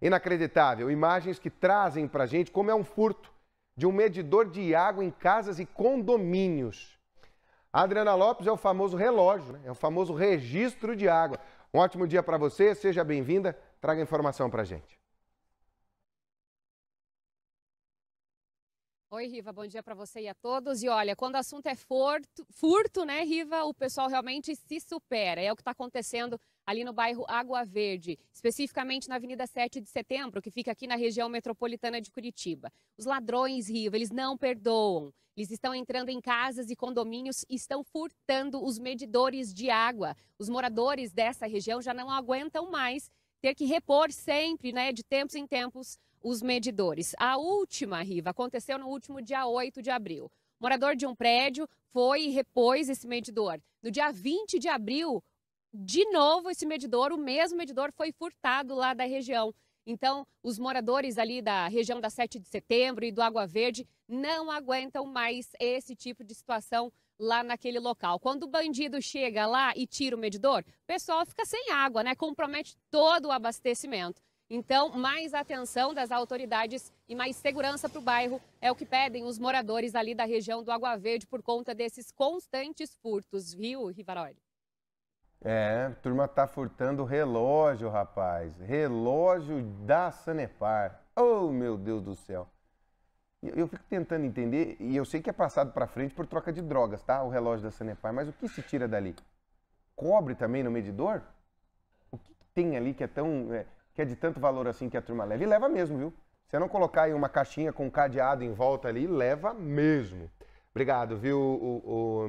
Inacreditável, imagens que trazem para gente como é um furto de um medidor de água em casas e condomínios. A Adriana Lopes é o famoso relógio, né? é o famoso registro de água. Um ótimo dia para você, seja bem-vinda, traga informação para gente. Oi, Riva, bom dia para você e a todos. E olha, quando o assunto é furto, furto, né, Riva, o pessoal realmente se supera. É o que está acontecendo ali no bairro Água Verde, especificamente na Avenida 7 de Setembro, que fica aqui na região metropolitana de Curitiba. Os ladrões, Riva, eles não perdoam. Eles estão entrando em casas e condomínios e estão furtando os medidores de água. Os moradores dessa região já não aguentam mais ter que repor sempre, né, de tempos em tempos, os medidores. A última, Riva, aconteceu no último dia 8 de abril. Morador de um prédio foi e repôs esse medidor. No dia 20 de abril, de novo esse medidor, o mesmo medidor foi furtado lá da região. Então, os moradores ali da região da 7 de setembro e do Água Verde não aguentam mais esse tipo de situação lá naquele local. Quando o bandido chega lá e tira o medidor, o pessoal fica sem água, né? Compromete todo o abastecimento. Então, mais atenção das autoridades e mais segurança para o bairro é o que pedem os moradores ali da região do Água Verde por conta desses constantes furtos, viu, Rivaroli? É, a turma tá furtando relógio, rapaz. Relógio da Sanepar. Oh, meu Deus do céu. Eu, eu fico tentando entender, e eu sei que é passado para frente por troca de drogas, tá? O relógio da Sanepar, mas o que se tira dali? Cobre também no medidor? O que, que tem ali que é tão. É, que é de tanto valor assim que a turma leva. E leva mesmo, viu? Se não colocar aí uma caixinha com um cadeado em volta ali, leva mesmo. Obrigado, viu, o, o